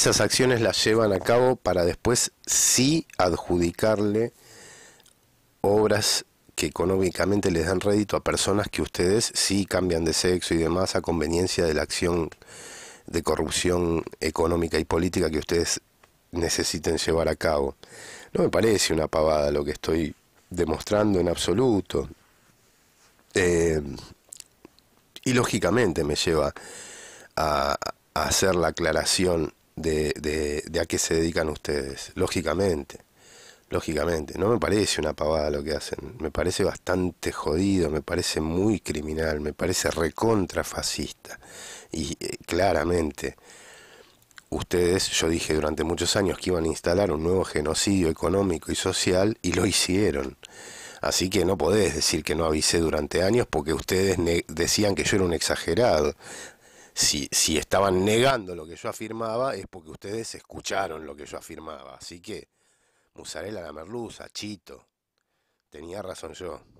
Esas acciones las llevan a cabo para después sí adjudicarle obras que económicamente les dan rédito a personas que ustedes sí cambian de sexo y demás a conveniencia de la acción de corrupción económica y política que ustedes necesiten llevar a cabo. No me parece una pavada lo que estoy demostrando en absoluto. Eh, y lógicamente me lleva a, a hacer la aclaración de, a qué se dedican ustedes, lógicamente. Lógicamente, no me parece una pavada lo que hacen, me parece bastante jodido, me parece muy criminal, me parece recontrafascista. Y eh, claramente, ustedes, yo dije durante muchos años que iban a instalar un nuevo genocidio económico y social y lo hicieron. Así que no podés decir que no avisé durante años porque ustedes decían que yo era un exagerado si, si estaban negando lo que yo afirmaba, es porque ustedes escucharon lo que yo afirmaba. Así que, Musarela la merluza, Chito, tenía razón yo.